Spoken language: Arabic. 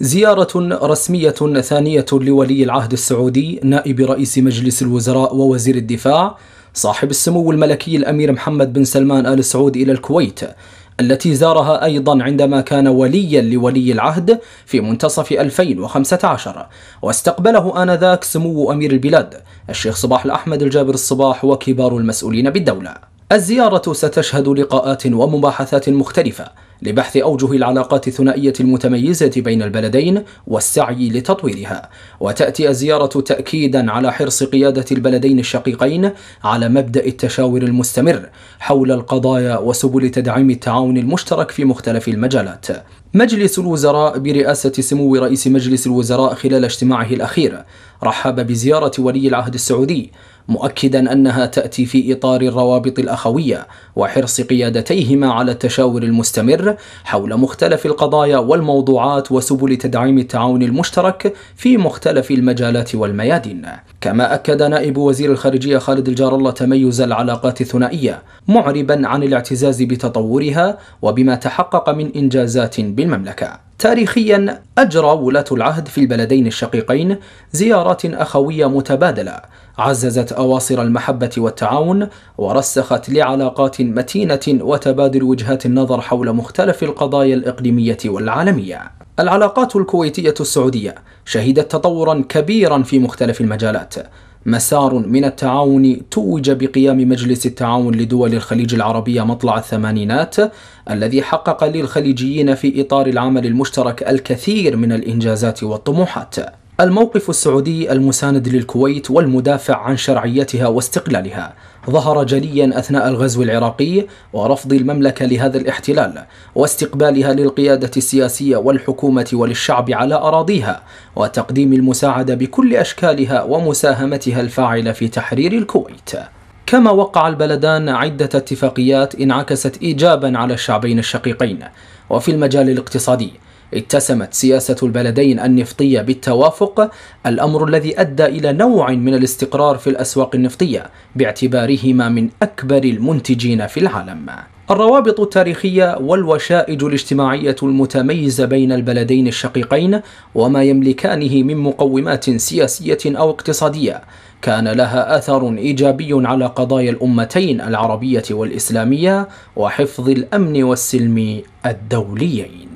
زيارة رسمية ثانية لولي العهد السعودي نائب رئيس مجلس الوزراء ووزير الدفاع صاحب السمو الملكي الأمير محمد بن سلمان آل سعود إلى الكويت التي زارها أيضا عندما كان وليا لولي العهد في منتصف 2015 واستقبله آنذاك سمو أمير البلاد الشيخ صباح الأحمد الجابر الصباح وكبار المسؤولين بالدولة الزيارة ستشهد لقاءات ومباحثات مختلفة لبحث أوجه العلاقات الثنائية المتميزة بين البلدين والسعي لتطويرها وتأتي الزيارة تأكيدا على حرص قيادة البلدين الشقيقين على مبدأ التشاور المستمر حول القضايا وسبل تدعيم التعاون المشترك في مختلف المجالات مجلس الوزراء برئاسة سمو رئيس مجلس الوزراء خلال اجتماعه الأخير رحب بزيارة ولي العهد السعودي مؤكدا أنها تأتي في إطار الروابط الأخوية وحرص قيادتيهما على التشاور المستمر حول مختلف القضايا والموضوعات وسبل تدعيم التعاون المشترك في مختلف المجالات والميادين كما أكد نائب وزير الخارجية خالد الجار الله تميز العلاقات الثنائية معربا عن الاعتزاز بتطورها وبما تحقق من إنجازات بالمملكة تاريخيا أجرى ولاة العهد في البلدين الشقيقين زيارات أخوية متبادلة عززت أواصر المحبة والتعاون ورسخت لعلاقات متينة وتبادل وجهات النظر حول مختلف القضايا الإقليمية والعالمية العلاقات الكويتية السعودية شهدت تطورا كبيرا في مختلف المجالات مسار من التعاون توج بقيام مجلس التعاون لدول الخليج العربية مطلع الثمانينات الذي حقق للخليجيين في إطار العمل المشترك الكثير من الإنجازات والطموحات الموقف السعودي المساند للكويت والمدافع عن شرعيتها واستقلالها ظهر جليا أثناء الغزو العراقي ورفض المملكة لهذا الاحتلال واستقبالها للقيادة السياسية والحكومة وللشعب على أراضيها وتقديم المساعدة بكل أشكالها ومساهمتها الفاعلة في تحرير الكويت كما وقع البلدان عدة اتفاقيات انعكست إيجابا على الشعبين الشقيقين وفي المجال الاقتصادي اتسمت سياسة البلدين النفطية بالتوافق الأمر الذي أدى إلى نوع من الاستقرار في الأسواق النفطية باعتبارهما من أكبر المنتجين في العالم الروابط التاريخية والوشائج الاجتماعية المتميزة بين البلدين الشقيقين وما يملكانه من مقومات سياسية أو اقتصادية كان لها أثر إيجابي على قضايا الأمتين العربية والإسلامية وحفظ الأمن والسلم الدوليين